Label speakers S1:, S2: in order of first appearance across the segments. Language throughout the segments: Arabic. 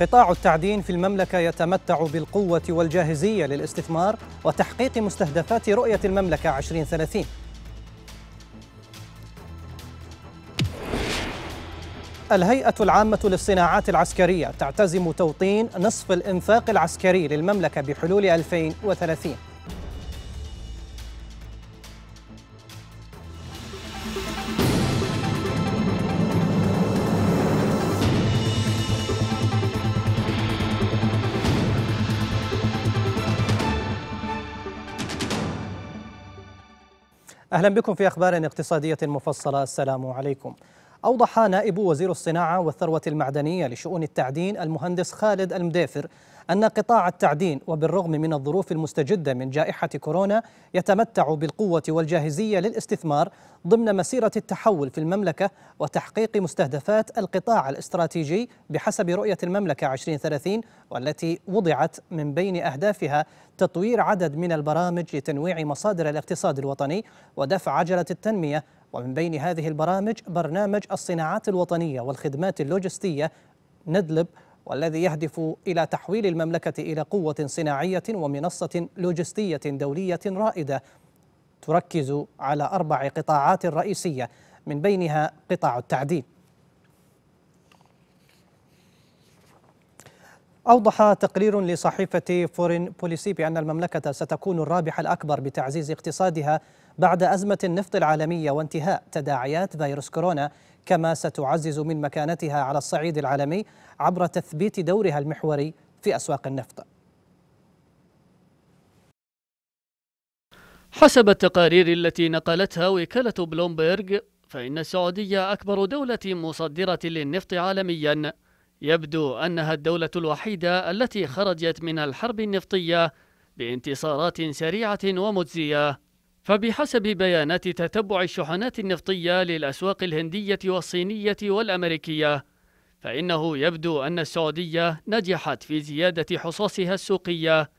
S1: قطاع التعدين في المملكة يتمتع بالقوة والجاهزية للاستثمار وتحقيق مستهدفات رؤية المملكة 2030 الهيئة العامة للصناعات العسكرية تعتزم توطين نصف الإنفاق العسكري للمملكة بحلول 2030 أهلا بكم في أخبار اقتصادية مفصلة السلام عليكم أوضح نائب وزير الصناعة والثروة المعدنية لشؤون التعدين المهندس خالد المدافر أن قطاع التعدين وبالرغم من الظروف المستجدة من جائحة كورونا يتمتع بالقوة والجاهزية للاستثمار ضمن مسيرة التحول في المملكة وتحقيق مستهدفات القطاع الاستراتيجي بحسب رؤية المملكة 2030 والتي وضعت من بين أهدافها تطوير عدد من البرامج لتنويع مصادر الاقتصاد الوطني ودفع عجلة التنمية ومن بين هذه البرامج برنامج الصناعات الوطنية والخدمات اللوجستية ندلب والذي يهدف إلى تحويل المملكة إلى قوة صناعية ومنصة لوجستية دولية رائدة تركز على أربع قطاعات رئيسية من بينها قطاع التعدين أوضح تقرير لصحيفة فورين بوليسي بأن المملكة ستكون الرابحة الأكبر بتعزيز اقتصادها بعد أزمة النفط العالمية وانتهاء تداعيات فيروس كورونا كما ستعزز من مكانتها على الصعيد العالمي عبر تثبيت دورها المحوري في أسواق النفط
S2: حسب التقارير التي نقلتها وكالة بلومبرغ فإن السعودية أكبر دولة مصدرة للنفط عالميا يبدو أنها الدولة الوحيدة التي خرجت من الحرب النفطية بانتصارات سريعة ومجزية فبحسب بيانات تتبع الشحنات النفطية للأسواق الهندية والصينية والأمريكية فإنه يبدو أن السعودية نجحت في زيادة حصصها السوقية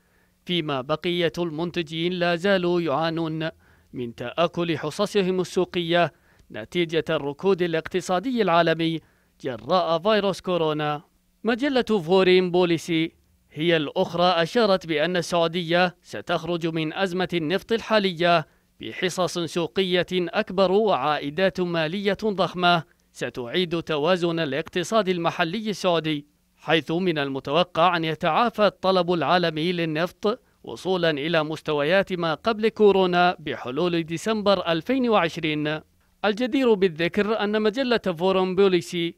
S2: فيما بقية المنتجين لا زالوا يعانون من تآكل حصصهم السوقية نتيجة الركود الاقتصادي العالمي جراء فيروس كورونا مجلة فورين بوليسي هي الأخرى أشارت بأن السعودية ستخرج من أزمة النفط الحالية بحصص سوقية أكبر وعائدات مالية ضخمة ستعيد توازن الاقتصاد المحلي السعودي حيث من المتوقع أن يتعافى الطلب العالمي للنفط وصولا إلى مستويات ما قبل كورونا بحلول ديسمبر 2020 الجدير بالذكر أن مجلة فورم بوليسي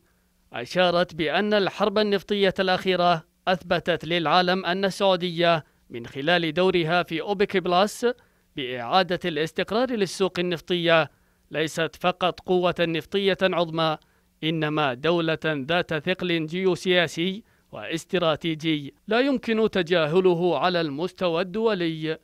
S2: أشارت بأن الحرب النفطية الأخيرة أثبتت للعالم أن السعودية من خلال دورها في أوبك بلاس بإعادة الاستقرار للسوق النفطية ليست فقط قوة نفطية عظمى إنما دولة ذات ثقل جيوسياسي واستراتيجي لا يمكن تجاهله على المستوى الدولي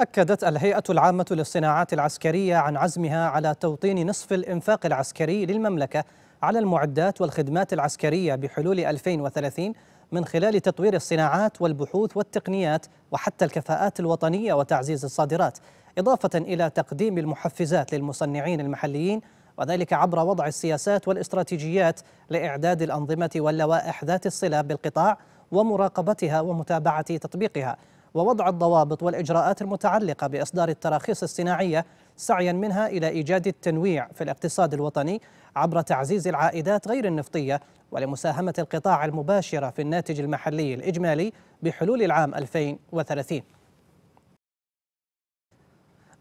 S1: أكدت الهيئة العامة للصناعات العسكرية عن عزمها على توطين نصف الإنفاق العسكري للمملكة على المعدات والخدمات العسكرية بحلول 2030 من خلال تطوير الصناعات والبحوث والتقنيات وحتى الكفاءات الوطنية وتعزيز الصادرات إضافة إلى تقديم المحفزات للمصنعين المحليين وذلك عبر وضع السياسات والاستراتيجيات لإعداد الأنظمة واللوائح ذات الصلة بالقطاع ومراقبتها ومتابعة تطبيقها ووضع الضوابط والإجراءات المتعلقة بإصدار التراخيص الصناعية سعيا منها إلى إيجاد التنويع في الاقتصاد الوطني عبر تعزيز العائدات غير النفطية ولمساهمة القطاع المباشرة في الناتج المحلي الإجمالي بحلول العام 2030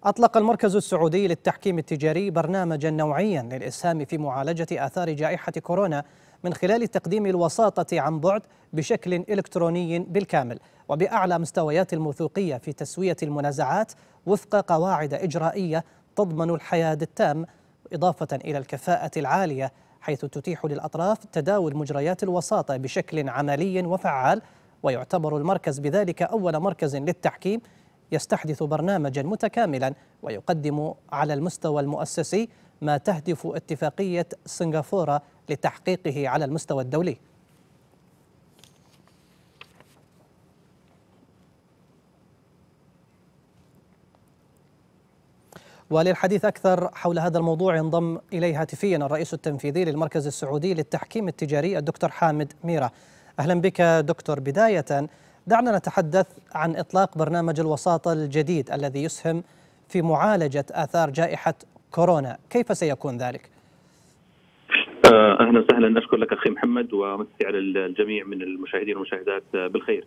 S1: أطلق المركز السعودي للتحكيم التجاري برنامجا نوعيا للإسهام في معالجة آثار جائحة كورونا من خلال تقديم الوساطة عن بعد بشكل إلكتروني بالكامل وبأعلى مستويات الموثوقية في تسوية المنازعات وفق قواعد إجرائية تضمن الحياد التام إضافة إلى الكفاءة العالية حيث تتيح للأطراف تداول مجريات الوساطة بشكل عملي وفعال ويعتبر المركز بذلك أول مركز للتحكيم يستحدث برنامجا متكاملا ويقدم على المستوى المؤسسي ما تهدف اتفاقية سنغافورة لتحقيقه على المستوى الدولي؟ وللحديث أكثر حول هذا الموضوع ينضم إلي هاتفيا الرئيس التنفيذي للمركز السعودي للتحكيم التجاري الدكتور حامد ميرة أهلا بك دكتور بداية دعنا نتحدث عن إطلاق برنامج الوساطة الجديد الذي يسهم في معالجة آثار جائحة كورونا كيف سيكون ذلك؟
S3: اهلا وسهلا اشكر لك اخي محمد ومسي على الجميع من المشاهدين والمشاهدات بالخير.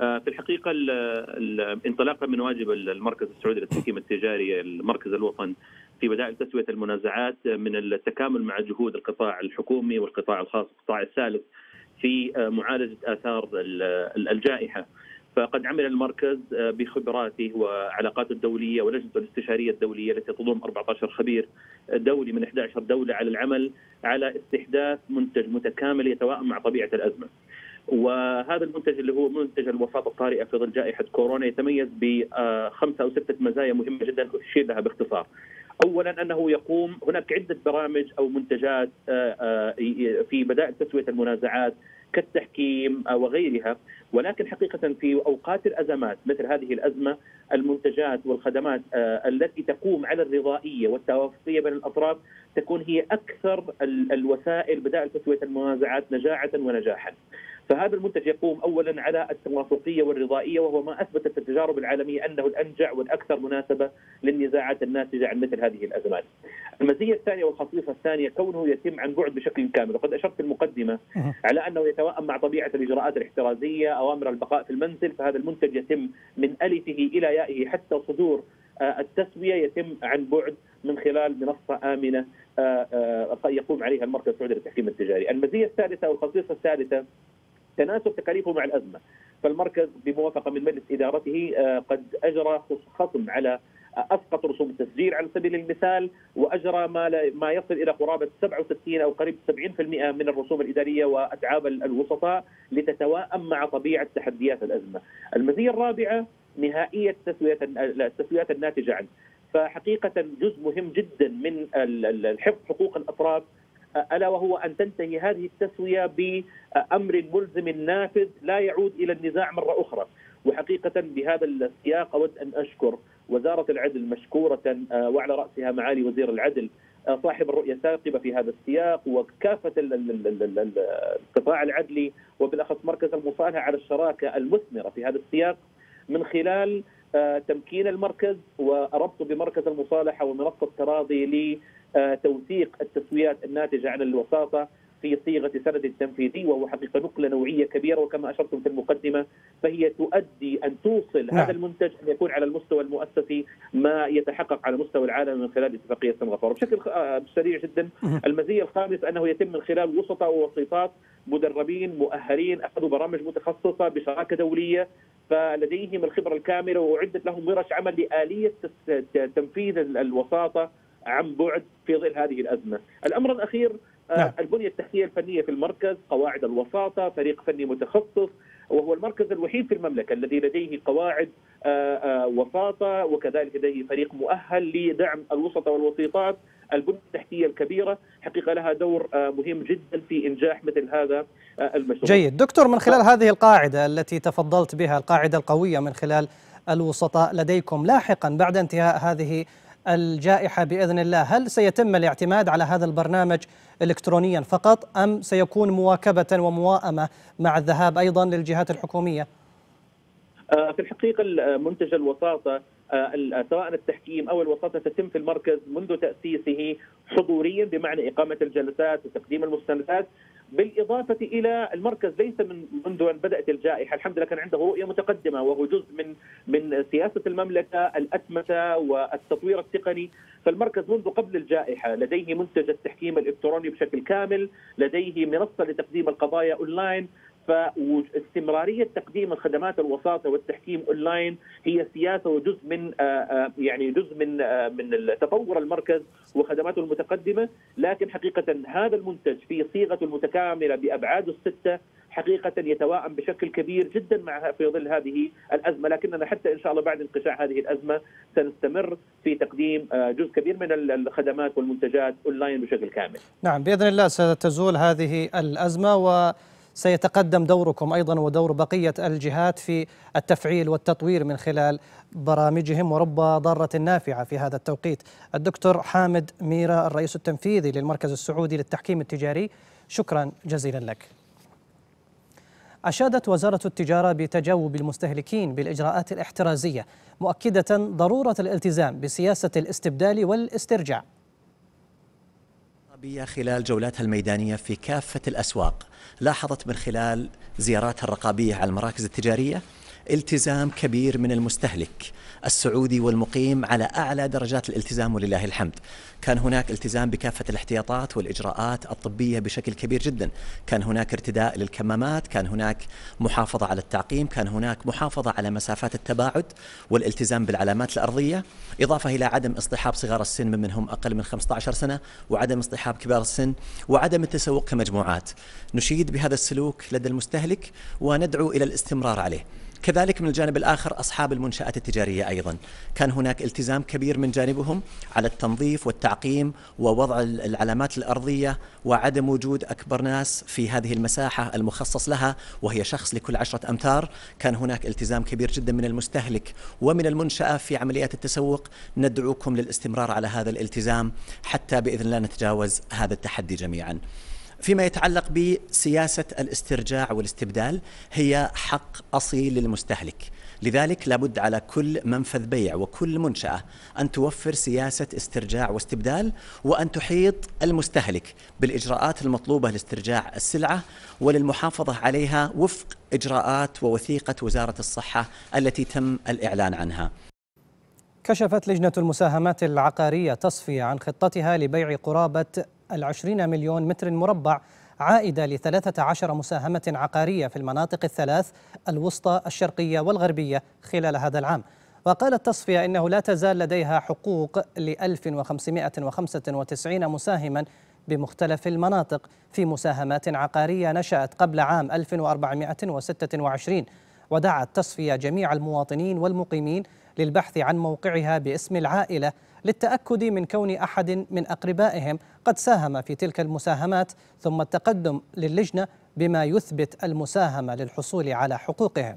S3: آه، في الحقيقه انطلاقا من واجب المركز السعودي للتحكيم التجاري المركز الوطن في بدائل تسويه المنازعات من التكامل مع جهود القطاع الحكومي والقطاع الخاص والقطاع الثالث في آه، معالجه اثار الجائحه فقد عمل المركز آه، بخبراته وعلاقاته الدوليه ولجنته الاستشاريه الدوليه التي تضم 14 خبير دولي من 11 دوله على العمل على استحداث منتج متكامل يتوائم مع طبيعه الازمه. وهذا المنتج اللي هو منتج الوفاه الطارئه في ظل جائحه كورونا يتميز بخمسه آه، او سته مزايا مهمه جدا اشير لها باختصار. اولا انه يقوم هناك عده برامج او منتجات آه، في بدائل تسويه المنازعات كالتحكيم آه، وغيرها ولكن حقيقة في أوقات الأزمات مثل هذه الأزمة المنتجات والخدمات آه، التي تقوم على الرضائية والتوافقية بين الأطراف تكون هي أكثر الوسائل بدائل تسوية المنازعات نجاعة ونجاحا فهذا المنتج يقوم اولا على التوافقيه والرضائيه وهو ما اثبتت التجارب العالميه انه الانجع والاكثر مناسبه للنزاعات الناتجه عن مثل هذه الازمات. المزيه الثانيه والخصيصه الثانيه كونه يتم عن بعد بشكل كامل وقد اشرت في المقدمه على انه يتوائم مع طبيعه الاجراءات الاحترازيه، اوامر البقاء في المنزل فهذا المنتج يتم من الفه الى يائه حتى صدور آه، التسويه يتم عن بعد من خلال منصه امنه آه، آه، يقوم عليها المركز السعودي للتحكيم التجاري. المزيه الثالثه والخصيصه الثالثه تناسب تكاليفه مع الازمه فالمركز بموافقه من مجلس ادارته آه، قد اجرى خصم على اسقط رسوم التسجيل على سبيل المثال واجرى ما ما يصل الى قرابه 67 او قريب 70% من الرسوم الاداريه واتعاب الوسطاء لتتواءم مع طبيعه تحديات الازمه. المزيه الرابعه نهائيه التسويات التسويات الناتجه عنه. فحقيقه جزء مهم جدا من حفظ حقوق الاطراف الا وهو ان تنتهي هذه التسويه بامر ملزم نافذ لا يعود الى النزاع مره اخرى، وحقيقه بهذا السياق اود ان اشكر وزاره العدل مشكوره آه، وعلى راسها معالي وزير العدل آه، صاحب الرؤية الثاقبة في هذا السياق وكافة القطاع العدلي وبالأخص مركز المصالحة على الشراكة المثمرة في هذا السياق من خلال آه، تمكين المركز وربطه بمركز المصالحة ومنصة تراضي آه، توثيق التسويات الناتجه عن الوساطه في صيغه سند تنفيذي وهو حقيقه نقله نوعيه كبيره وكما اشرتم في المقدمه فهي تؤدي ان توصل نعم. هذا المنتج ان يكون على المستوى المؤسسي ما يتحقق على مستوى العالم من خلال اتفاقيه سنغافوره بشكل آه، سريع جدا المزيه الخامس انه يتم من خلال وسطاء ووسيطات مدربين مؤهلين اخذوا برامج متخصصه بشراكه دوليه فلديهم الخبره الكامله واعدت لهم ورش عمل لاليه تنفيذ الوساطه عن بعد في ظل هذه الازمه. الامر الاخير آه، نعم. البنيه التحتيه الفنيه في المركز، قواعد الوساطه، فريق فني متخصص، وهو المركز الوحيد في المملكه الذي لديه قواعد آه، آه، وساطه وكذلك لديه فريق مؤهل لدعم الوسطة والوسيطات، البنيه التحتيه الكبيره حقيقه لها دور مهم جدا في انجاح مثل هذا المشروع. جيد،
S1: دكتور من خلال هذه القاعده التي تفضلت بها، القاعده القويه من خلال الوسطاء لديكم لاحقا بعد انتهاء هذه الجائحة بإذن الله هل سيتم الاعتماد على هذا البرنامج إلكترونيا فقط أم سيكون مواكبة ومواءمة مع الذهاب أيضا للجهات الحكومية؟
S3: آه، في الحقيقة منتج الوساطة آه، آه، سواء التحكيم او الوساطه تتم في المركز منذ تاسيسه حضوريا بمعنى اقامه الجلسات وتقديم المستندات بالإضافة إلى المركز ليس من منذ أن بدأت الجائحة الحمد لله كان عنده رؤية متقدمة وهو جزء من من سياسة المملكة الأتمتة والتطوير التقني فالمركز منذ قبل الجائحة لديه منتج التحكيم الإلكتروني بشكل كامل لديه منصة لتقديم القضايا أونلاين فاستمراريه تقديم الخدمات الوساطه والتحكيم اونلاين هي سياسه وجزء من آه، آه، يعني جزء من آه، من تطور المركز وخدماته المتقدمه لكن حقيقه هذا المنتج في صيغته المتكامله بابعاده السته حقيقة يتواءم بشكل كبير جدا مع في ظل هذه الأزمة لكننا حتى إن شاء الله بعد انقشاع هذه الأزمة سنستمر في تقديم جزء كبير من الخدمات والمنتجات أونلاين بشكل كامل
S1: نعم بإذن الله ستزول هذه الأزمة و سيتقدم دوركم أيضا ودور بقية الجهات في التفعيل والتطوير من خلال برامجهم ورب ضارة نافعة في هذا التوقيت الدكتور حامد ميرا الرئيس التنفيذي للمركز السعودي للتحكيم التجاري شكرا جزيلا لك أشادت وزارة التجارة بتجاوب المستهلكين بالإجراءات الاحترازية مؤكدة ضرورة الالتزام بسياسة الاستبدال والاسترجاع
S4: خلال جولاتها الميدانية في كافة الأسواق لاحظت من خلال زياراتها الرقابية على المراكز التجارية التزام كبير من المستهلك السعودي والمقيم على اعلى درجات الالتزام ولله الحمد. كان هناك التزام بكافه الاحتياطات والاجراءات الطبيه بشكل كبير جدا، كان هناك ارتداء للكمامات، كان هناك محافظه على التعقيم، كان هناك محافظه على مسافات التباعد والالتزام بالعلامات الارضيه، اضافه الى عدم اصطحاب صغار السن من منهم اقل من 15 سنه وعدم اصطحاب كبار السن وعدم التسوق كمجموعات. نشيد بهذا السلوك لدى المستهلك وندعو الى الاستمرار عليه. كذلك من الجانب الآخر أصحاب المنشآت التجارية أيضا كان هناك التزام كبير من جانبهم على التنظيف والتعقيم ووضع العلامات الأرضية وعدم وجود أكبر ناس في هذه المساحة المخصص لها وهي شخص لكل عشرة أمتار كان هناك التزام كبير جدا من المستهلك ومن المنشأة في عمليات التسوق ندعوكم للاستمرار على هذا الالتزام حتى بإذن الله نتجاوز هذا التحدي جميعا فيما يتعلق بسياسة الاسترجاع والاستبدال هي حق أصيل للمستهلك لذلك لابد على كل منفذ بيع وكل منشأة أن توفر سياسة استرجاع واستبدال وأن تحيط المستهلك بالإجراءات المطلوبة لاسترجاع السلعة وللمحافظة عليها وفق إجراءات ووثيقة وزارة الصحة التي تم الإعلان عنها
S1: كشفت لجنة المساهمات العقارية تصفية عن خطتها لبيع قرابة العشرين مليون متر مربع عائدة لثلاثة عشر مساهمة عقارية في المناطق الثلاث الوسطى الشرقية والغربية خلال هذا العام وقال التصفية إنه لا تزال لديها حقوق ل 1595 مساهما بمختلف المناطق في مساهمات عقارية نشأت قبل عام 1426 ودعت تصفية جميع المواطنين والمقيمين للبحث عن موقعها باسم العائلة للتأكد من كون أحد من أقربائهم قد ساهم في تلك المساهمات ثم التقدم للجنة بما يثبت المساهمة للحصول على حقوقهم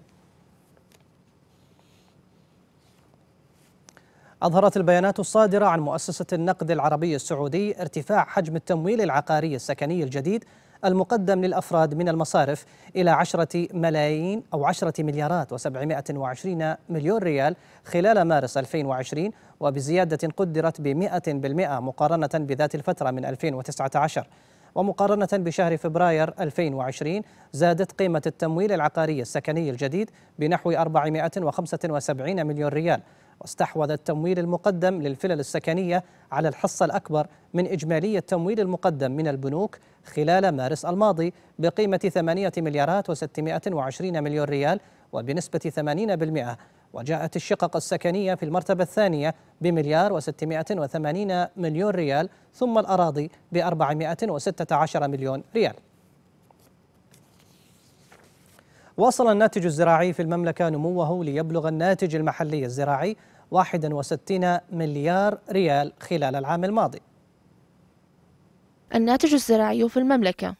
S1: أظهرت البيانات الصادرة عن مؤسسة النقد العربي السعودي ارتفاع حجم التمويل العقاري السكني الجديد المقدم للأفراد من المصارف إلى 10 ملايين أو 10 مليارات و720 مليون ريال خلال مارس 2020 وبزيادة قدرت ب 100% مقارنة بذات الفترة من 2019 ومقارنة بشهر فبراير 2020 زادت قيمة التمويل العقاري السكني الجديد بنحو 475 مليون ريال واستحوذ التمويل المقدم للفلل السكنية على الحصة الأكبر من إجمالي التمويل المقدم من البنوك خلال مارس الماضي بقيمة 8 مليارات و620 مليون ريال وبنسبة 80% وجاءت الشقق السكنية في المرتبة الثانية بمليار و680 مليون ريال ثم الأراضي ب 416 مليون ريال واصل الناتج الزراعي في المملكة نموه ليبلغ الناتج المحلي الزراعي 61 مليار ريال خلال العام الماضي الناتج الزراعي في المملكة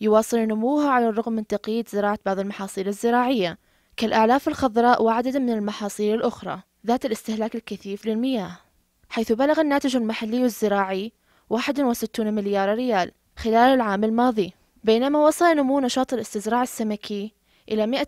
S1: يواصل نموها على الرغم من تقييد زراعة بعض المحاصيل الزراعية كالأعلاف الخضراء وعدد من المحاصيل الأخرى ذات الاستهلاك الكثيف للمياه حيث بلغ الناتج المحلي الزراعي 61 مليار ريال خلال العام الماضي بينما وصل نمو نشاط الاستزراع السمكي إلى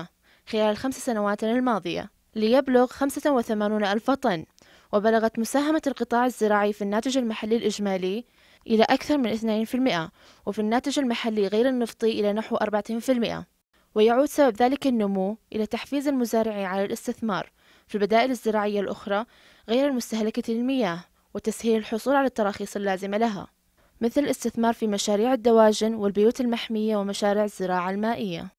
S1: 183% خلال الخمس سنوات الماضية ليبلغ 85 ألف طن وبلغت مساهمة القطاع الزراعي في الناتج المحلي الإجمالي إلى أكثر من 2% وفي الناتج المحلي غير النفطي إلى نحو 40% ويعود سبب ذلك النمو إلى تحفيز المزارعين على الاستثمار في البدائل الزراعية الأخرى غير المستهلكة للمياه وتسهيل الحصول على التراخيص اللازمة لها مثل الاستثمار في مشاريع الدواجن والبيوت المحمية ومشاريع الزراعة المائية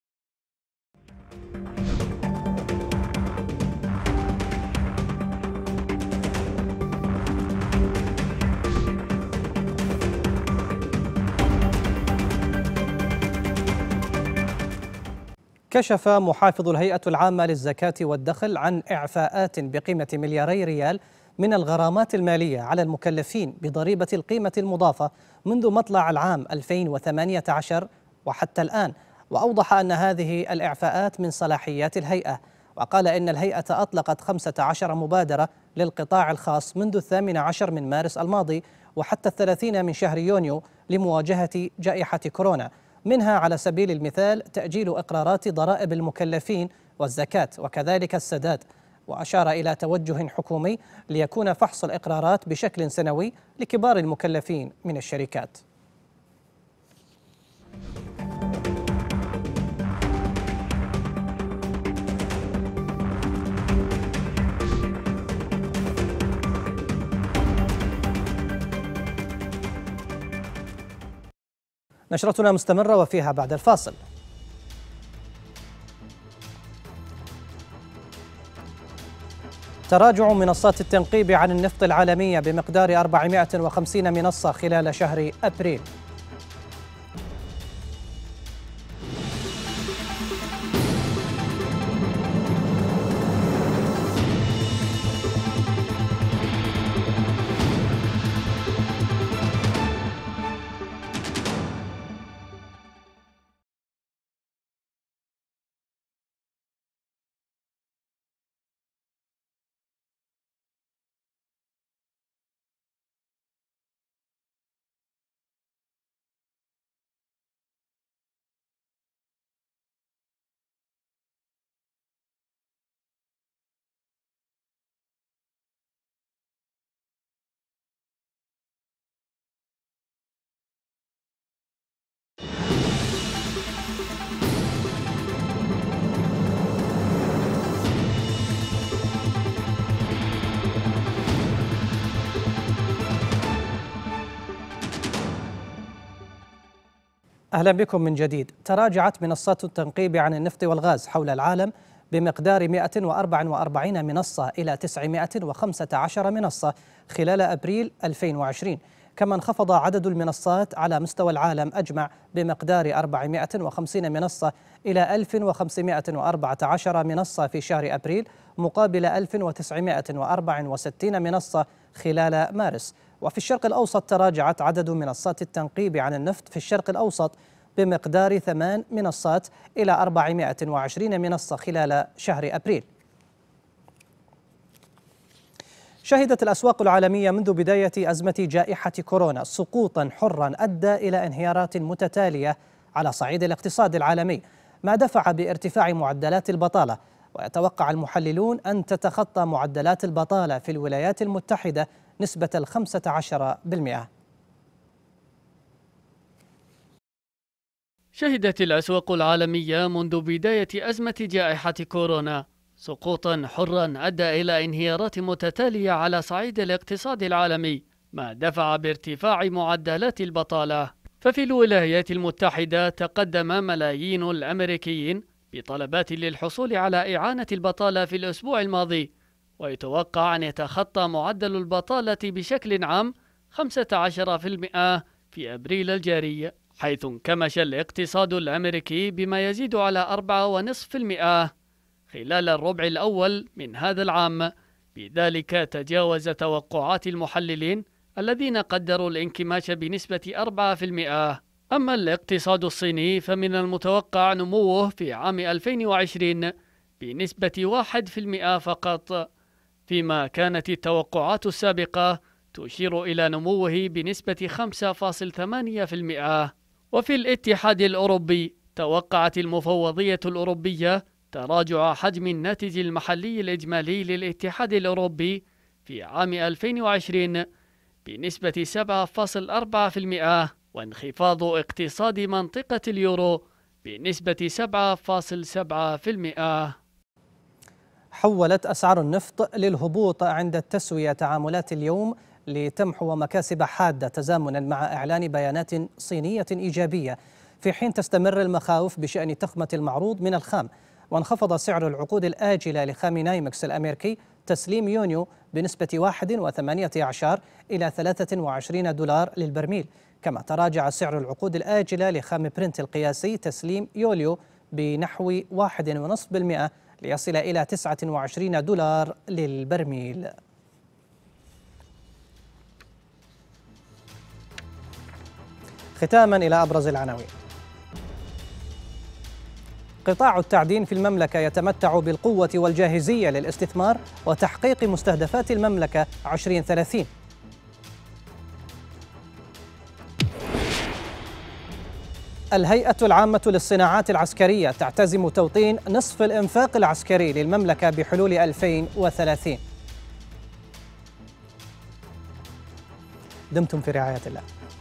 S1: كشف محافظ الهيئة العامة للزكاة والدخل عن إعفاءات بقيمة ملياري ريال من الغرامات المالية على المكلفين بضريبة القيمة المضافة منذ مطلع العام 2018 وحتى الآن وأوضح أن هذه الإعفاءات من صلاحيات الهيئة وقال إن الهيئة أطلقت 15 مبادرة للقطاع الخاص منذ الثامن عشر من مارس الماضي وحتى الثلاثين من شهر يونيو لمواجهة جائحة كورونا منها على سبيل المثال تأجيل إقرارات ضرائب المكلفين والزكاة وكذلك السداد وأشار إلى توجه حكومي ليكون فحص الإقرارات بشكل سنوي لكبار المكلفين من الشركات نشرتنا مستمرة وفيها بعد الفاصل تراجع منصات التنقيب عن النفط العالمية بمقدار 450 منصة خلال شهر أبريل أهلا بكم من جديد تراجعت منصات التنقيب عن النفط والغاز حول العالم بمقدار 144 منصة إلى 915 منصة خلال أبريل 2020 كما انخفض عدد المنصات على مستوى العالم أجمع بمقدار 450 منصة إلى 1514 منصة في شهر أبريل مقابل 1964 منصة خلال مارس وفي الشرق الأوسط تراجعت عدد منصات التنقيب عن النفط في الشرق الأوسط بمقدار ثمان منصات إلى 420 منصة خلال شهر أبريل شهدت الأسواق العالمية منذ بداية أزمة جائحة كورونا سقوطا حرا أدى إلى انهيارات متتالية على صعيد الاقتصاد العالمي ما دفع بارتفاع معدلات البطالة ويتوقع المحللون أن تتخطى معدلات البطالة في الولايات المتحدة نسبة الخمسة عشر بالمئة
S2: شهدت الأسواق العالمية منذ بداية أزمة جائحة كورونا سقوطا حرا أدى إلى انهيارات متتالية على صعيد الاقتصاد العالمي ما دفع بارتفاع معدلات البطالة ففي الولايات المتحدة تقدم ملايين الأمريكيين بطلبات للحصول على إعانة البطالة في الأسبوع الماضي ويتوقع أن يتخطى معدل البطالة بشكل عام 15% في أبريل الجاري حيث انكمش الاقتصاد الأمريكي بما يزيد على 4.5% خلال الربع الأول من هذا العام بذلك تجاوز توقعات المحللين الذين قدروا الانكماش بنسبة 4% أما الاقتصاد الصيني فمن المتوقع نموه في عام 2020 بنسبة 1% فقط فيما كانت التوقعات السابقة تشير إلى نموه بنسبة 5.8% وفي الاتحاد الأوروبي توقعت المفوضية الأوروبية تراجع حجم الناتج المحلي الإجمالي للاتحاد الأوروبي في عام 2020 بنسبة 7.4% وانخفاض اقتصاد منطقة اليورو بنسبة 7.7%
S1: حولت أسعار النفط للهبوط عند التسوية تعاملات اليوم لتمحو مكاسب حادة تزامنا مع إعلان بيانات صينية إيجابية في حين تستمر المخاوف بشأن تخمة المعروض من الخام وانخفض سعر العقود الآجلة لخام نايمكس الأمريكي تسليم يونيو بنسبة 1.8 إلى 23 دولار للبرميل كما تراجع سعر العقود الآجلة لخام برنت القياسي تسليم يوليو بنحو 1.5% ليصل إلى 29 دولار للبرميل ختاما إلى أبرز العناوين قطاع التعدين في المملكة يتمتع بالقوة والجاهزية للاستثمار وتحقيق مستهدفات المملكة 2030 الهيئة العامة للصناعات العسكرية تعتزم توطين نصف الإنفاق العسكري للمملكة بحلول 2030 دمتم في رعاية الله